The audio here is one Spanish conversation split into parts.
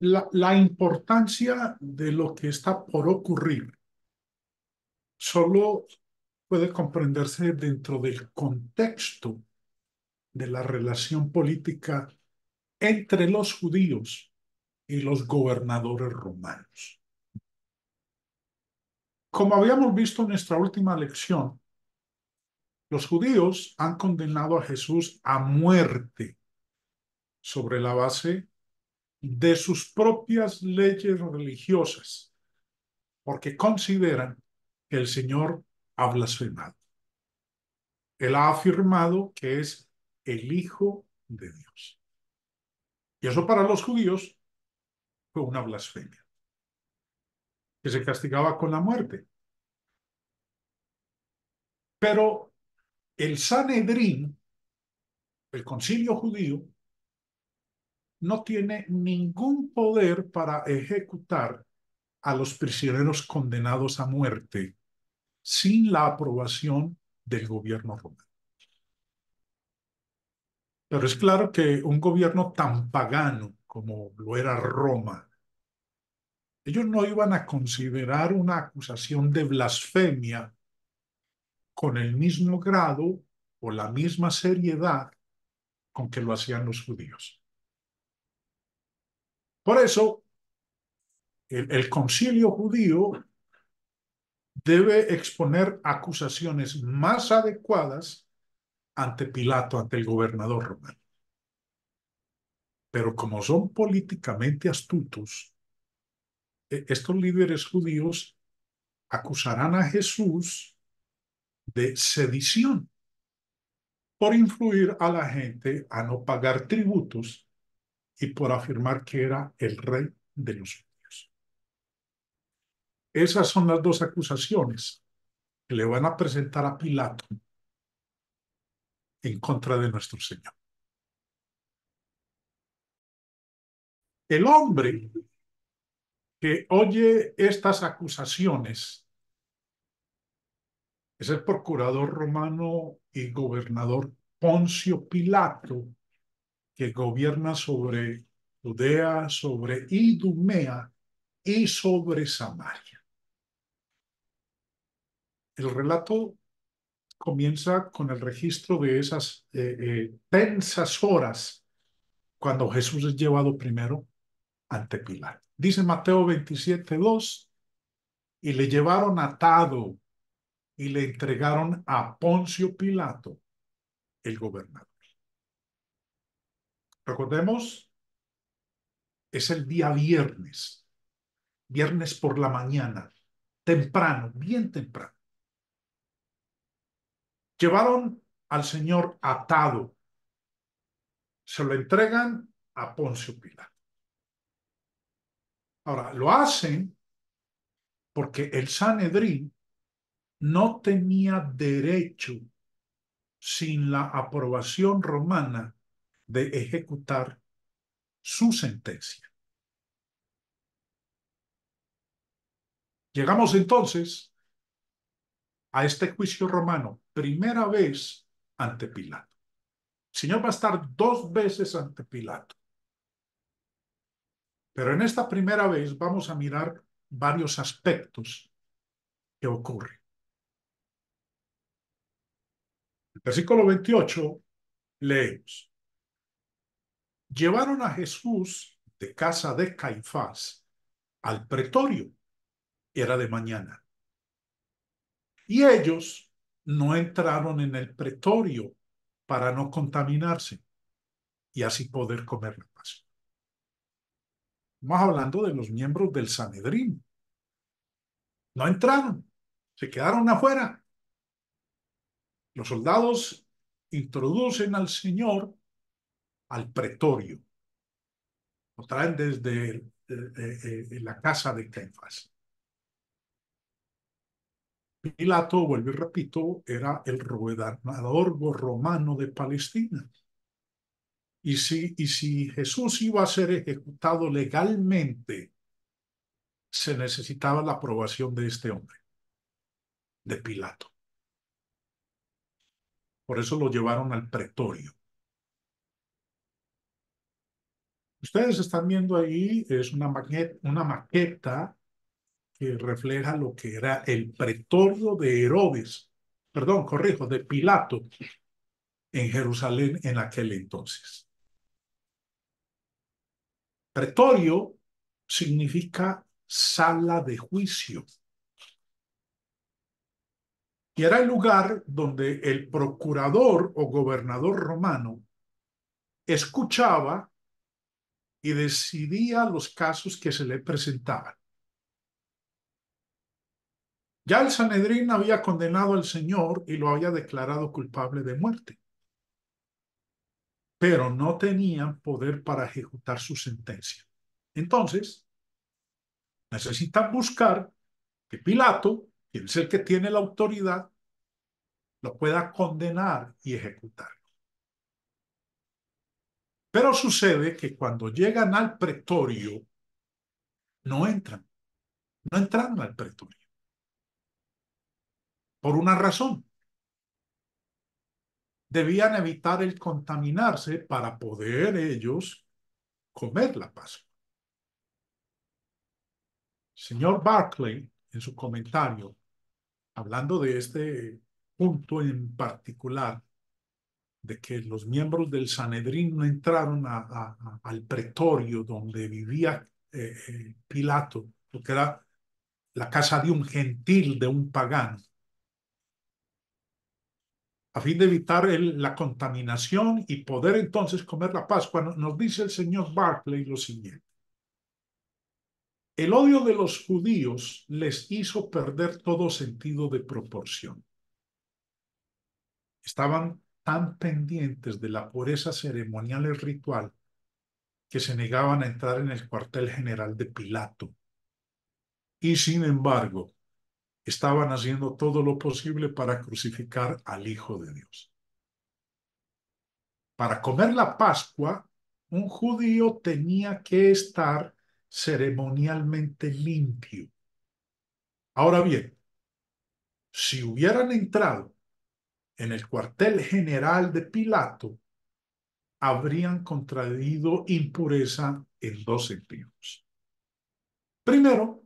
la, importancia de lo que está por ocurrir solo puede comprenderse dentro del contexto de la relación política entre los judíos y los gobernadores romanos. Como habíamos visto en nuestra última lección, los judíos han condenado a Jesús a muerte sobre la base de sus propias leyes religiosas, porque consideran que el Señor ha blasfemado. Él ha afirmado que es el Hijo de Dios. Y eso para los judíos fue una blasfemia, que se castigaba con la muerte. Pero el Sanedrín, el concilio judío, no tiene ningún poder para ejecutar a los prisioneros condenados a muerte sin la aprobación del gobierno romano. Pero es claro que un gobierno tan pagano como lo era Roma, ellos no iban a considerar una acusación de blasfemia con el mismo grado o la misma seriedad con que lo hacían los judíos. Por eso, el, concilio judío debe exponer acusaciones más adecuadas ante Pilato, ante el gobernador romano. Pero como son políticamente astutos, e, estos líderes judíos acusarán a Jesús de sedición por influir a la gente a no pagar tributos y por afirmar que era el rey de los judíos. Esas son las dos acusaciones que le van a presentar a Pilato en contra de nuestro Señor. El hombre que oye estas acusaciones es el procurador romano y gobernador Poncio Pilato, que gobierna sobre Judea, sobre Idumea y sobre Samaria. El relato comienza con el registro de esas eh, eh, tensas horas cuando Jesús es llevado primero ante Pilar. Dice Mateo 27, y le llevaron atado y le entregaron a Poncio Pilato, el gobernador. Recordemos, es el día viernes, viernes por la mañana, temprano, bien temprano. Llevaron al Señor atado, se lo entregan a Poncio Pilar. Ahora, lo hacen porque el Sanedrín no tenía derecho, sin la aprobación romana, de ejecutar su sentencia. Llegamos entonces a este juicio romano, primera vez ante Pilato. El Señor va a estar dos veces ante Pilato. Pero en esta primera vez vamos a mirar varios aspectos que ocurren. El versículo 28 leemos llevaron a Jesús de casa de Caifás al pretorio. Era de mañana. Y ellos no entraron en el pretorio para no contaminarse y así poder comer la paz. Más hablando de los miembros del Sanedrín. No entraron, se quedaron afuera. Los soldados introducen al Señor al pretorio. Lo traen desde eh, eh, eh, la casa de Caifás. Pilato, vuelvo y repito, era el gobernador romano de Palestina. Y si, y si Jesús iba a ser ejecutado legalmente, se necesitaba la aprobación de este hombre, de Pilato. Por eso lo llevaron al pretorio. Ustedes están viendo ahí, es una maqueta, una maqueta que refleja lo que era el pretorio de Herodes, perdón, corrijo, de Pilato en Jerusalén en aquel entonces. Pretorio significa sala de juicio. Y era el lugar donde el procurador o gobernador romano escuchaba y decidía los casos que se le presentaban. Ya el Sanedrín había condenado al Señor y lo había declarado culpable de muerte, pero no tenían poder para ejecutar su sentencia. Entonces, necesitan buscar que Pilato, quien es el que tiene la autoridad, lo pueda condenar y ejecutar. Pero sucede que cuando llegan al pretorio, no entran. No entran al pretorio. Por una razón. Debían evitar el contaminarse para poder ellos comer la Pascua. Señor Barclay, en su comentario, hablando de este punto en particular, de que los miembros del Sanedrín no entraron al pretorio donde vivía eh, eh, Pilato, porque era la casa de un gentil, de un pagano, a fin de evitar la contaminación y poder entonces comer la Pascua. Nos dice el señor Barclay lo siguiente. El odio de los judíos les hizo perder todo sentido de proporción. Estaban tan pendientes de la pureza ceremonial y ritual que se negaban a entrar en el cuartel general de Pilato. Y sin embargo, estaban haciendo todo lo posible para crucificar al Hijo de Dios. Para comer la Pascua, un judío tenía que estar ceremonialmente limpio. Ahora bien, si hubieran entrado en el cuartel general de Pilato habrían contraído impureza en dos sentidos. Primero,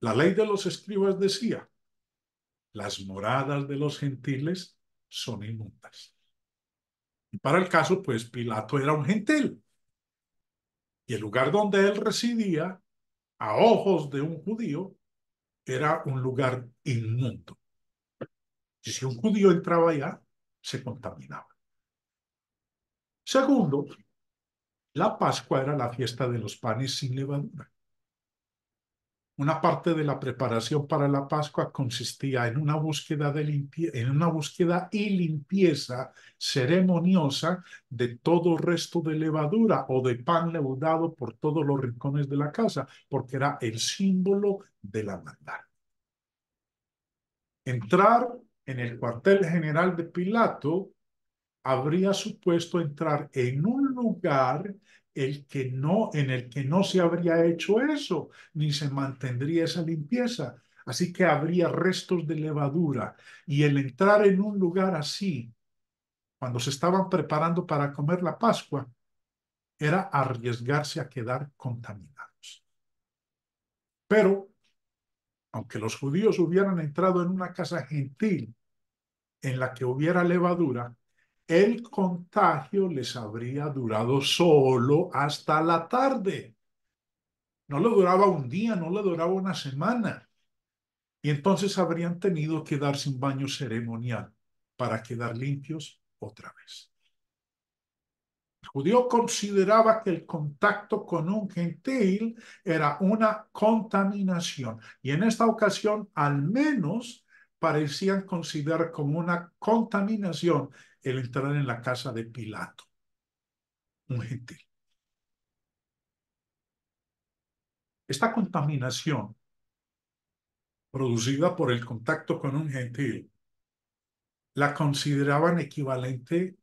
la ley de los escribas decía, las moradas de los gentiles son inmundas. Y para el caso, pues Pilato era un gentil. Y el lugar donde él residía, a ojos de un judío, era un lugar inmundo si un judío entraba allá, se contaminaba. Segundo, la Pascua era la fiesta de los panes sin levadura. Una parte de la preparación para la Pascua consistía en una búsqueda, y limpieza ceremoniosa de todo resto de levadura o de pan leudado por todos los rincones de la casa, porque era el símbolo de la maldad. Entrar en el cuartel general de Pilato habría supuesto entrar en un lugar el que no, en el que no se habría hecho eso, ni se mantendría esa limpieza. Así que habría restos de levadura. Y el entrar en un lugar así, cuando se estaban preparando para comer la Pascua, era arriesgarse a quedar contaminados. Pero, aunque los judíos hubieran entrado en una casa gentil en la que hubiera levadura, el contagio les habría durado solo hasta la tarde. No le duraba un día, no le duraba una semana. Y entonces habrían tenido que darse un baño ceremonial para quedar limpios otra vez. El judío consideraba que el contacto con un gentil era una contaminación y en esta ocasión al menos parecían considerar como una contaminación el entrar en la casa de Pilato, un gentil. Esta contaminación producida por el contacto con un gentil la consideraban equivalente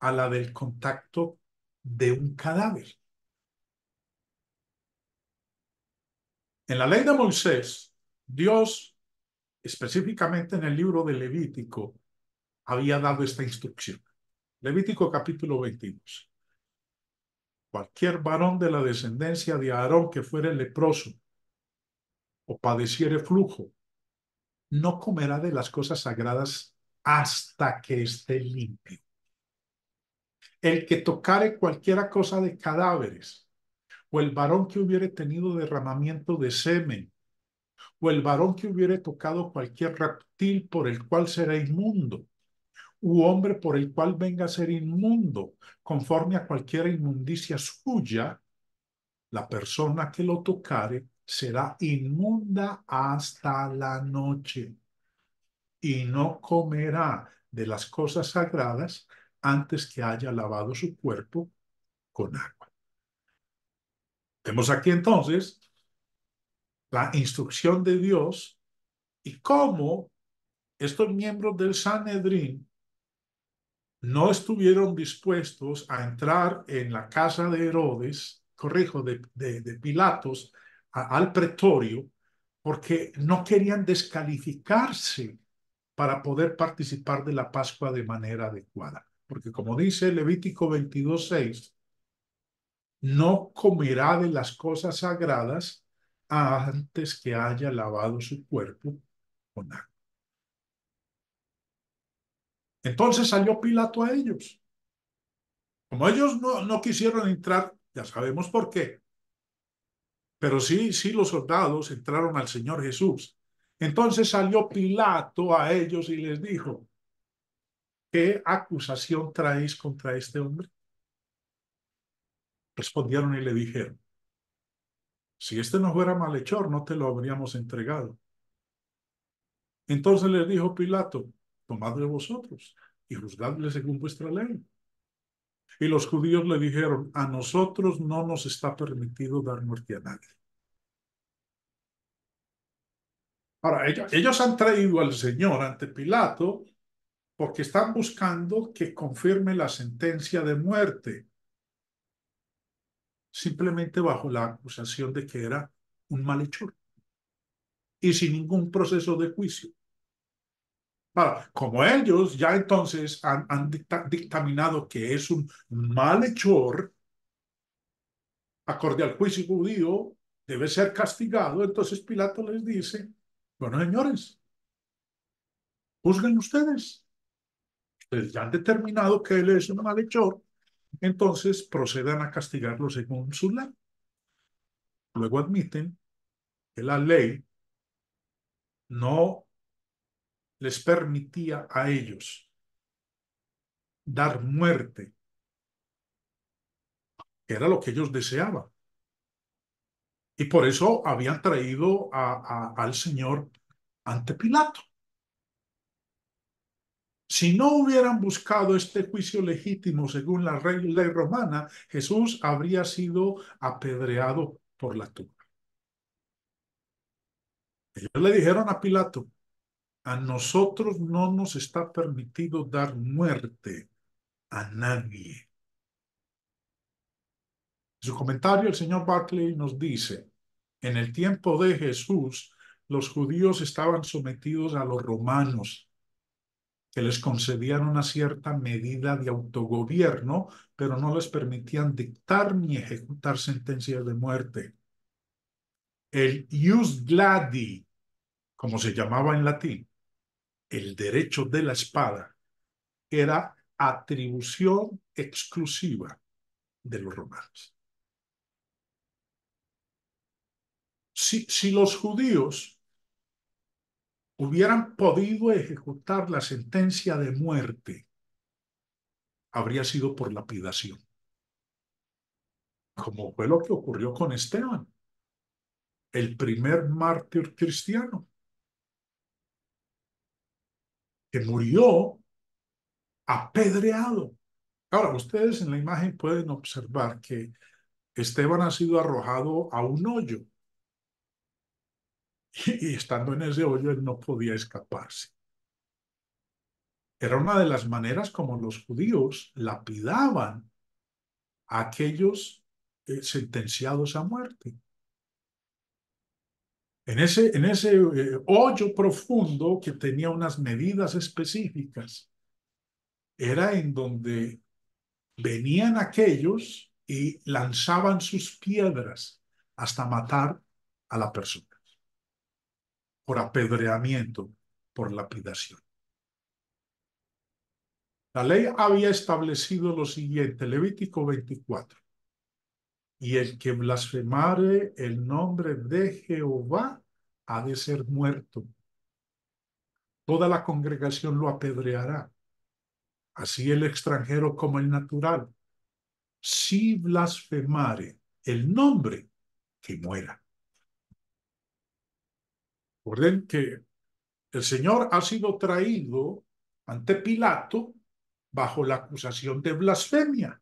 a la del contacto de un cadáver. En la ley de Moisés, Dios específicamente en el libro de Levítico, había dado esta instrucción. Levítico capítulo 22. Cualquier varón de la descendencia de Aarón que fuere leproso o padeciere flujo, no comerá de las cosas sagradas hasta que esté limpio. El que tocare cualquiera cosa de cadáveres, o el varón que hubiere tenido derramamiento de semen, o el varón que hubiere tocado cualquier reptil por el cual será inmundo, u hombre por el cual venga a ser inmundo, conforme a cualquier inmundicia suya, la persona que lo tocare será inmunda hasta la noche y no comerá de las cosas sagradas antes que haya lavado su cuerpo con agua. Vemos aquí entonces la instrucción de Dios y cómo estos miembros del Sanedrín no estuvieron dispuestos a entrar en la casa de Herodes, corrijo, de, Pilatos, al pretorio, porque no querían descalificarse para poder participar de la Pascua de manera adecuada. Porque como dice Levítico 22.6, no comerá de las cosas sagradas antes que haya lavado su cuerpo con agua. Entonces salió Pilato a ellos. Como ellos no, no quisieron entrar, ya sabemos por qué. Pero sí, sí los soldados entraron al Señor Jesús. Entonces salió Pilato a ellos y les dijo, ¿qué acusación traéis contra este hombre? Respondieron y le dijeron, si este no fuera malhechor, no te lo habríamos entregado. Entonces le dijo Pilato, tomadle vosotros y juzgadle según vuestra ley. Y los judíos le dijeron, a nosotros no nos está permitido dar muerte a nadie. Ahora, ellos, ellos han traído al Señor ante Pilato porque están buscando que confirme la sentencia de muerte simplemente bajo la acusación de que era un malhechor y sin ningún proceso de juicio. como ellos ya entonces han, dictaminado que es un malhechor, acorde al juicio judío, debe ser castigado, entonces Pilato les dice, bueno señores, juzguen ustedes. Ustedes ya han determinado que él es un malhechor, entonces procedan a castigarlos en su Luego admiten que la ley no les permitía a ellos dar muerte, que era lo que ellos deseaban. Y por eso habían traído al Señor ante Pilato. Si no hubieran buscado este juicio legítimo según la ley romana, Jesús habría sido apedreado por la tumba. Ellos le dijeron a Pilato, a nosotros no nos está permitido dar muerte a nadie. En su comentario, el señor Barclay nos dice, en el tiempo de Jesús, los judíos estaban sometidos a los romanos que les concedían una cierta medida de autogobierno, pero no les permitían dictar ni ejecutar sentencias de muerte. El ius gladi, como se llamaba en latín, el derecho de la espada, era atribución exclusiva de los romanos. Si, si los judíos hubieran podido ejecutar la sentencia de muerte, habría sido por lapidación, como fue lo que ocurrió con Esteban, el primer mártir cristiano, que murió apedreado. Ahora, ustedes en la imagen pueden observar que Esteban ha sido arrojado a un hoyo y, estando en ese hoyo él no podía escaparse. Era una de las maneras como los judíos lapidaban a aquellos eh, sentenciados a muerte. En ese, en ese eh, hoyo profundo que tenía unas medidas específicas, era en donde venían aquellos y lanzaban sus piedras hasta matar a la persona por apedreamiento, por lapidación. La ley había establecido lo siguiente, Levítico 24. Y el que blasfemare el nombre de Jehová ha de ser muerto. Toda la congregación lo apedreará, así el extranjero como el natural. Si blasfemare el nombre, que muera. Recuerden que el Señor ha sido traído ante Pilato bajo la acusación de blasfemia.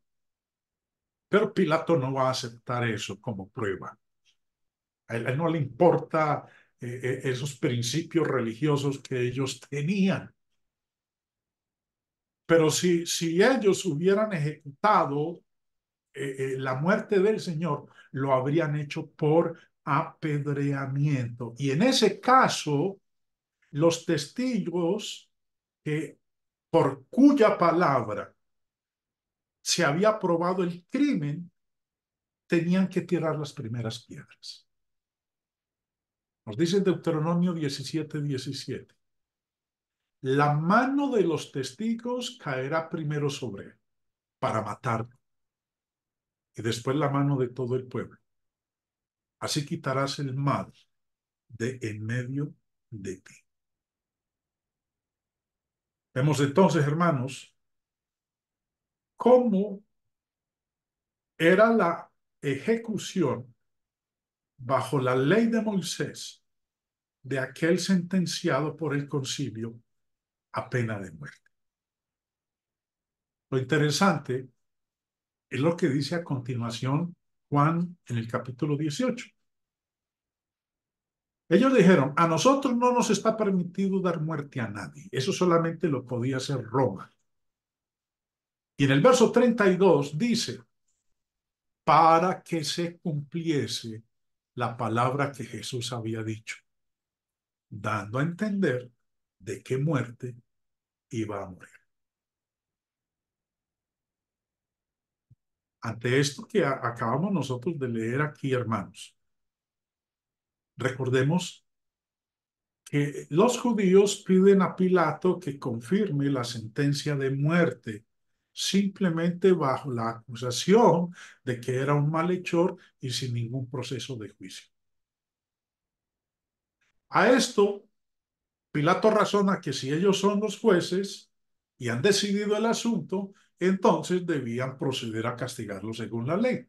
Pero Pilato no va a aceptar eso como prueba. A él no le importa eh, eh, esos principios religiosos que ellos tenían. Pero si, si ellos hubieran ejecutado eh, la muerte del Señor, lo habrían hecho por apedreamiento. Y en ese caso, los testigos que por cuya palabra se había probado el crimen, tenían que tirar las primeras piedras. Nos dice Deuteronomio 17, 17. La mano de los testigos caerá primero sobre él para matarlo y después la mano de todo el pueblo. Así quitarás el mal de en medio de ti. Vemos entonces, hermanos, cómo era la ejecución bajo la ley de Moisés de aquel sentenciado por el concilio a pena de muerte. Lo interesante es lo que dice a continuación Juan en el capítulo 18. Ellos dijeron, a nosotros no nos está permitido dar muerte a nadie. Eso solamente lo podía hacer Roma. Y en el verso 32 dice, para que se cumpliese la palabra que Jesús había dicho, dando a entender de qué muerte iba a morir. ante esto que acabamos nosotros de leer aquí, hermanos, recordemos que los judíos piden a Pilato que confirme la sentencia de muerte, simplemente bajo la acusación de que era un malhechor y sin ningún proceso de juicio. A esto, Pilato razona que si ellos son los jueces y han decidido el asunto, entonces debían proceder a castigarlo según la ley.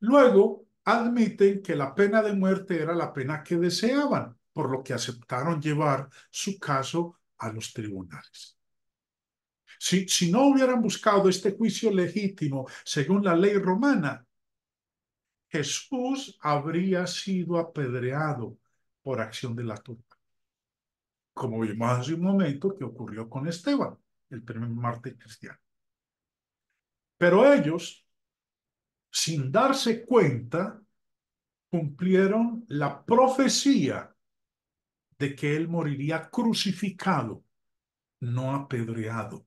Luego admiten que la pena de muerte era la pena que deseaban, por lo que aceptaron llevar su caso a los tribunales. Si, no hubieran buscado este juicio legítimo según la ley romana, Jesús habría sido apedreado por acción de la turba, como vimos hace un momento que ocurrió con Esteban el primer martes cristiano. Pero ellos, sin darse cuenta, cumplieron la profecía de que él moriría crucificado, no apedreado.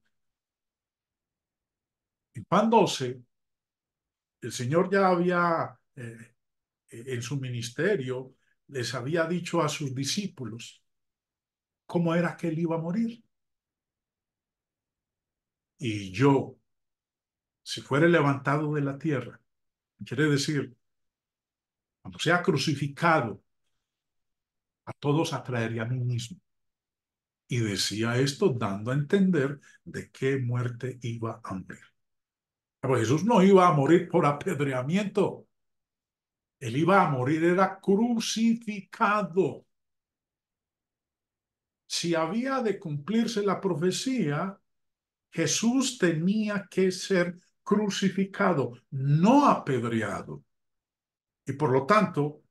En Juan 12, el Señor ya había, eh, eh, en su ministerio, les había dicho a sus discípulos cómo era que él iba a morir y yo, si fuere levantado de la tierra, quiere decir, cuando sea crucificado, a todos atraería a mí mismo. Y decía esto dando a entender de qué muerte iba a morir. Ah, Pero pues Jesús no iba a morir por apedreamiento. Él iba a morir, era crucificado. Si había de cumplirse la profecía, Jesús tenía que ser crucificado, no apedreado. Y por lo tanto,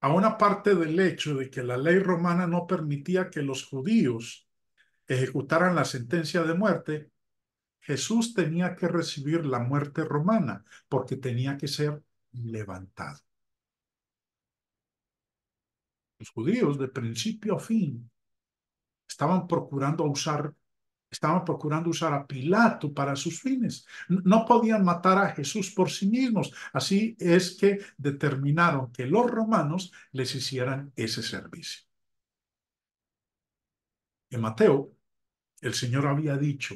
a una parte del hecho de que la ley romana no permitía que los judíos ejecutaran la sentencia de muerte, Jesús tenía que recibir la muerte romana porque tenía que ser levantado. Los judíos, de principio a fin, estaban procurando usar Estaban procurando usar a Pilato para sus fines. No podían matar a Jesús por sí mismos. Así es que determinaron que los romanos les hicieran ese servicio. En Mateo, el Señor había dicho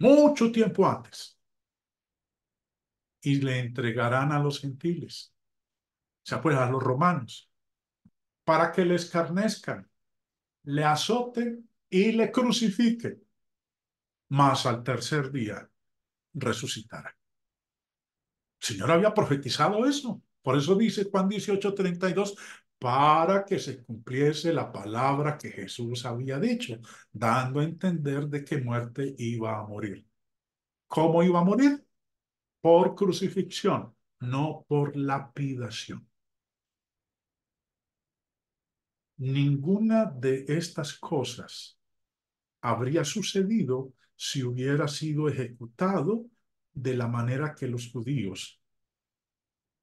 mucho tiempo antes, y le entregarán a los gentiles, o sea, pues a los romanos, para que le escarnezcan, le azoten y le crucifique, mas al tercer día resucitará. El Señor había profetizado eso. Por eso dice Juan 18, 32, para que se cumpliese la palabra que Jesús había dicho, dando a entender de qué muerte iba a morir. ¿Cómo iba a morir? Por crucifixión, no por lapidación. Ninguna de estas cosas habría sucedido si hubiera sido ejecutado de la manera que los judíos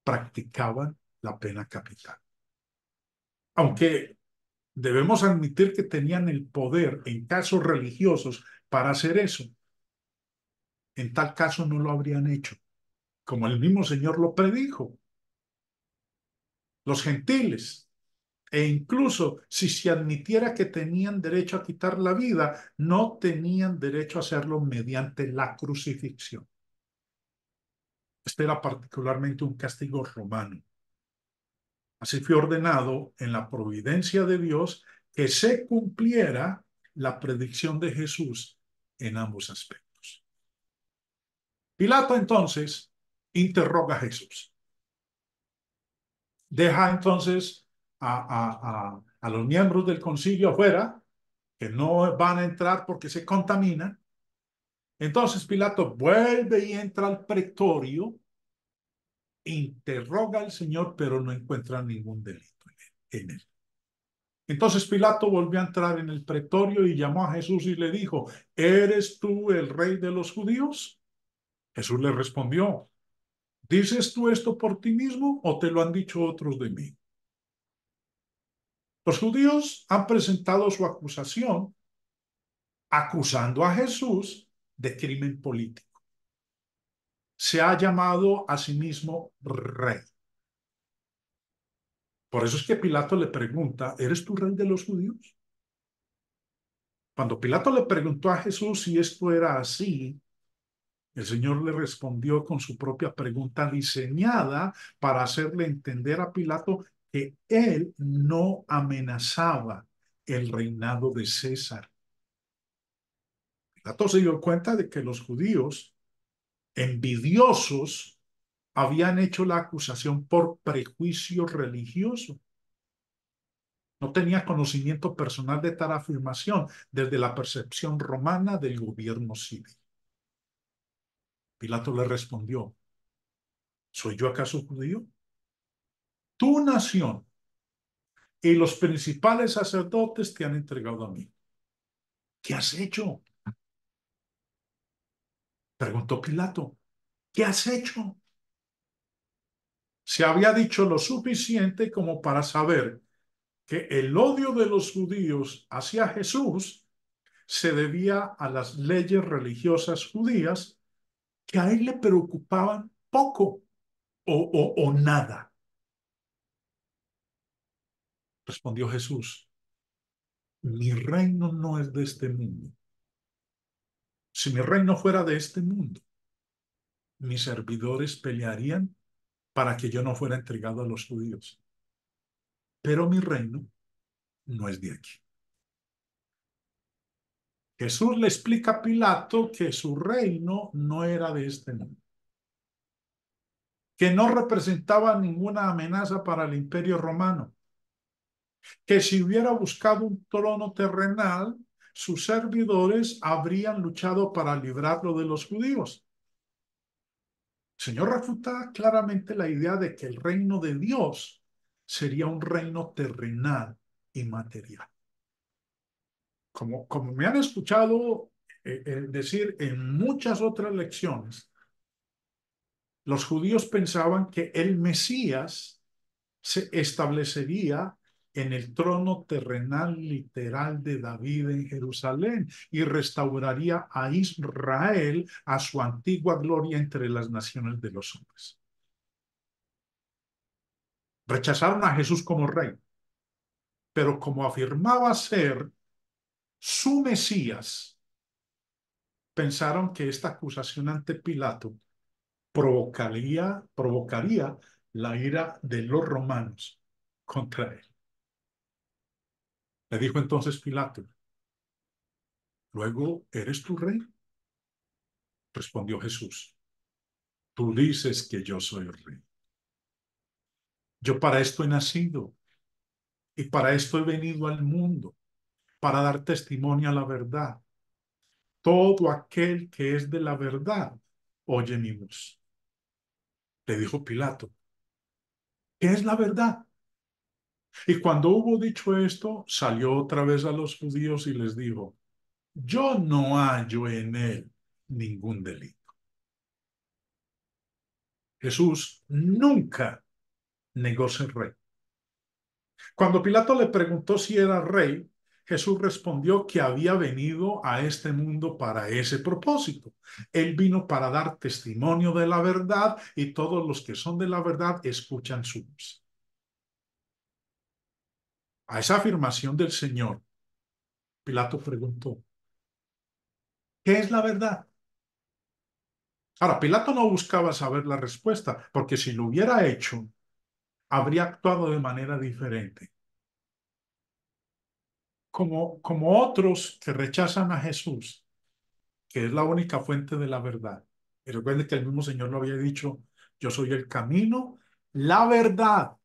practicaban la pena capital. Aunque debemos admitir que tenían el poder en casos religiosos para hacer eso, en tal caso no lo habrían hecho, como el mismo Señor lo predijo. Los gentiles e incluso si se admitiera que tenían derecho a quitar la vida, no tenían derecho a hacerlo mediante la crucifixión. Este era particularmente un castigo romano. Así fue ordenado en la providencia de Dios que se cumpliera la predicción de Jesús en ambos aspectos. Pilato entonces interroga a Jesús. Deja entonces a, los miembros del concilio afuera, que no van a entrar porque se contamina Entonces Pilato vuelve y entra al pretorio, interroga al Señor, pero no encuentra ningún delito en él. Entonces Pilato volvió a entrar en el pretorio y llamó a Jesús y le dijo, ¿eres tú el rey de los judíos? Jesús le respondió, ¿dices tú esto por ti mismo o te lo han dicho otros de mí? Los judíos han presentado su acusación acusando a Jesús de crimen político. Se ha llamado a sí mismo rey. Por eso es que Pilato le pregunta, ¿eres tú rey de los judíos? Cuando Pilato le preguntó a Jesús si esto era así, el Señor le respondió con su propia pregunta diseñada para hacerle entender a Pilato él no amenazaba el reinado de César. Pilato se dio cuenta de que los judíos envidiosos habían hecho la acusación por prejuicio religioso. No tenía conocimiento personal de tal afirmación desde la percepción romana del gobierno civil. Pilato le respondió, ¿soy yo acaso judío? tu nación y los principales sacerdotes te han entregado a mí. ¿Qué has hecho? Preguntó Pilato. ¿Qué has hecho? Se había dicho lo suficiente como para saber que el odio de los judíos hacia Jesús se debía a las leyes religiosas judías que a él le preocupaban poco o, nada. Respondió Jesús, mi reino no es de este mundo. Si mi reino fuera de este mundo, mis servidores pelearían para que yo no fuera entregado a los judíos. Pero mi reino no es de aquí. Jesús le explica a Pilato que su reino no era de este mundo, que no representaba ninguna amenaza para el imperio romano, que si hubiera buscado un trono terrenal, sus servidores habrían luchado para librarlo de los judíos. El Señor refuta claramente la idea de que el reino de Dios sería un reino terrenal y material. Como, como me han escuchado eh, eh, decir en muchas otras lecciones, los judíos pensaban que el Mesías se establecería en el trono terrenal literal de David en Jerusalén y restauraría a Israel a su antigua gloria entre las naciones de los hombres. Rechazaron a Jesús como rey, pero como afirmaba ser su Mesías, pensaron que esta acusación ante Pilato provocaría, provocaría la ira de los romanos contra él. Le dijo entonces Pilato, luego eres tu rey. Respondió Jesús, tú dices que yo soy el rey. Yo para esto he nacido y para esto he venido al mundo, para dar testimonio a la verdad. Todo aquel que es de la verdad oye mi voz. Le dijo Pilato, ¿qué es la verdad? Y cuando hubo dicho esto, salió otra vez a los judíos y les dijo, yo no hallo en él ningún delito. Jesús nunca negó ser rey. Cuando Pilato le preguntó si era rey, Jesús respondió que había venido a este mundo para ese propósito. Él vino para dar testimonio de la verdad y todos los que son de la verdad escuchan su voz. A esa afirmación del Señor, Pilato preguntó, ¿qué es la verdad? Ahora, Pilato no buscaba saber la respuesta, porque si lo hubiera hecho, habría actuado de manera diferente. Como, como otros que rechazan a Jesús, que es la única fuente de la verdad. Y recuerde que el mismo Señor lo había dicho, yo soy el camino, la verdad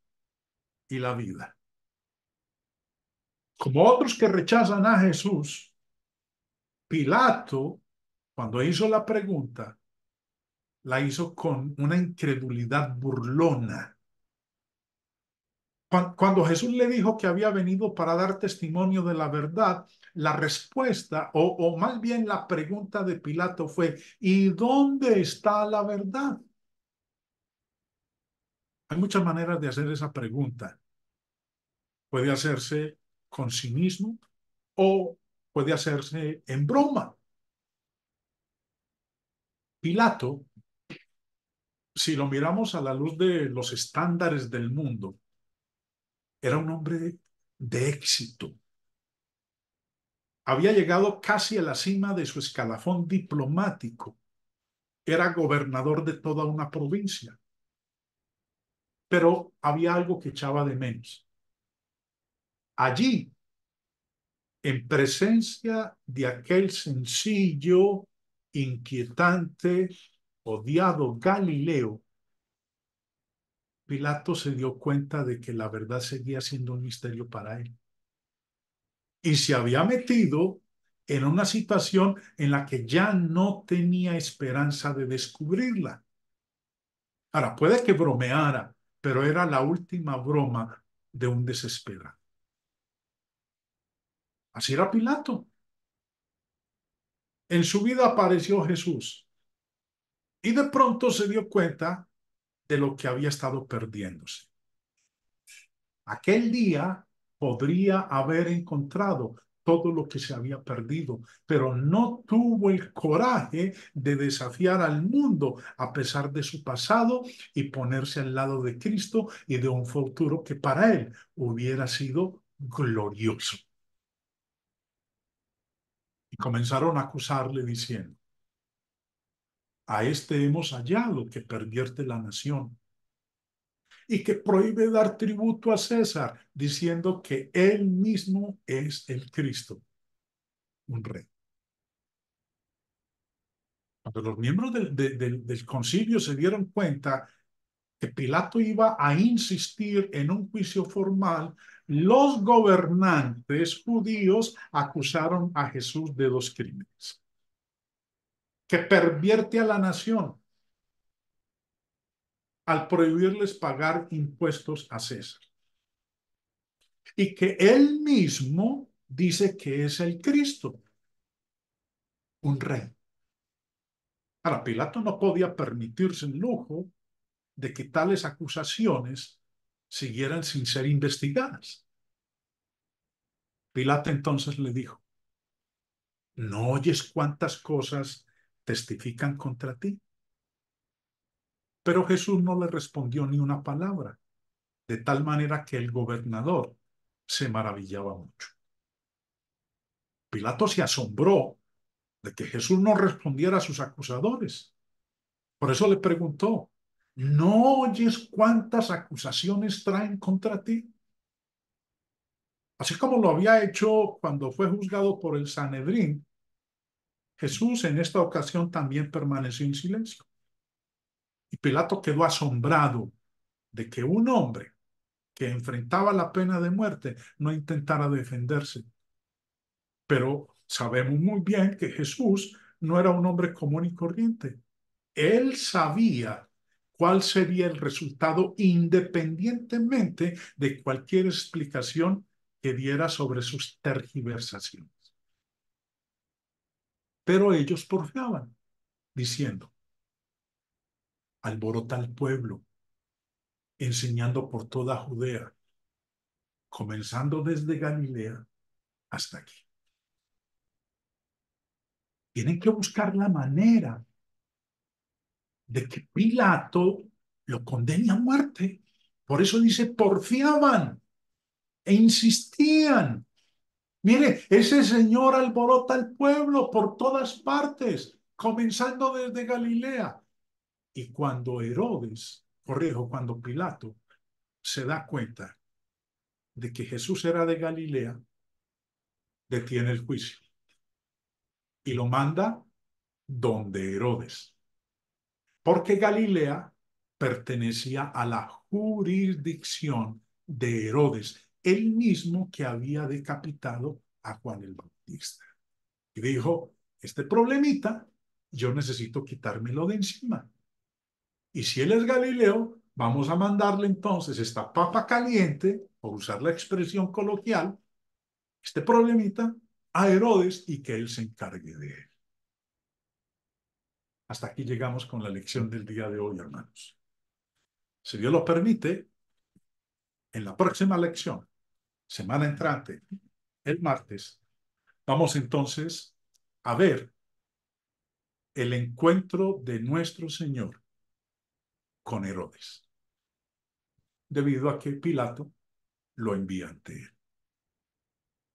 y la vida como otros que rechazan a Jesús, Pilato, cuando hizo la pregunta, la hizo con una incredulidad burlona. Cuando Jesús le dijo que había venido para dar testimonio de la verdad, la respuesta, o, más bien la pregunta de Pilato fue, ¿y dónde está la verdad? Hay muchas maneras de hacer esa pregunta. Puede hacerse con sí mismo o puede hacerse en broma. Pilato, si lo miramos a la luz de los estándares del mundo, era un hombre de éxito. Había llegado casi a la cima de su escalafón diplomático. Era gobernador de toda una provincia. Pero había algo que echaba de menos allí, en presencia de aquel sencillo, inquietante, odiado Galileo, Pilato se dio cuenta de que la verdad seguía siendo un misterio para él. Y se había metido en una situación en la que ya no tenía esperanza de descubrirla. Ahora, puede que bromeara, pero era la última broma de un desesperado. Así era Pilato. En su vida apareció Jesús y de pronto se dio cuenta de lo que había estado perdiéndose. Aquel día podría haber encontrado todo lo que se había perdido, pero no tuvo el coraje de desafiar al mundo a pesar de su pasado y ponerse al lado de Cristo y de un futuro que para él hubiera sido glorioso comenzaron a acusarle diciendo, a este hemos hallado que pervierte la nación y que prohíbe dar tributo a César, diciendo que él mismo es el Cristo, un rey. Cuando los miembros del, del concilio se dieron cuenta que Pilato iba a insistir en un juicio formal, los gobernantes judíos acusaron a Jesús de dos crímenes, que pervierte a la nación al prohibirles pagar impuestos a César. Y que él mismo dice que es el Cristo, un rey. Ahora, Pilato no podía permitirse el lujo de que tales acusaciones siguieran sin ser investigadas. Pilato entonces le dijo, ¿no oyes cuántas cosas testifican contra ti? Pero Jesús no le respondió ni una palabra, de tal manera que el gobernador se maravillaba mucho. Pilato se asombró de que Jesús no respondiera a sus acusadores. Por eso le preguntó, ¿No oyes cuántas acusaciones traen contra ti? Así como lo había hecho cuando fue juzgado por el Sanedrín, Jesús en esta ocasión también permaneció en silencio. Y Pilato quedó asombrado de que un hombre que enfrentaba la pena de muerte no intentara defenderse. Pero sabemos muy bien que Jesús no era un hombre común y corriente. Él sabía cuál sería el resultado independientemente de cualquier explicación que diera sobre sus tergiversaciones. Pero ellos porfiaban, diciendo, alborota al pueblo, enseñando por toda Judea, comenzando desde Galilea hasta aquí. Tienen que buscar la manera de que Pilato lo condena a muerte. Por eso dice, porfiaban e insistían. Mire, ese señor alborota al pueblo por todas partes, comenzando desde Galilea. Y cuando Herodes, corrijo, cuando Pilato se da cuenta de que Jesús era de Galilea, detiene el juicio y lo manda donde Herodes porque Galilea pertenecía a la jurisdicción de Herodes, el mismo que había decapitado a Juan el Bautista. Y dijo, este problemita yo necesito quitármelo de encima. Y si él es Galileo, vamos a mandarle entonces esta papa caliente, por usar la expresión coloquial, este problemita a Herodes y que él se encargue de él. Hasta aquí llegamos con la lección del día de hoy, hermanos. Si Dios lo permite, en la próxima lección, semana entrante, el martes, vamos entonces a ver el encuentro de nuestro Señor con Herodes, debido a que Pilato lo envía ante él.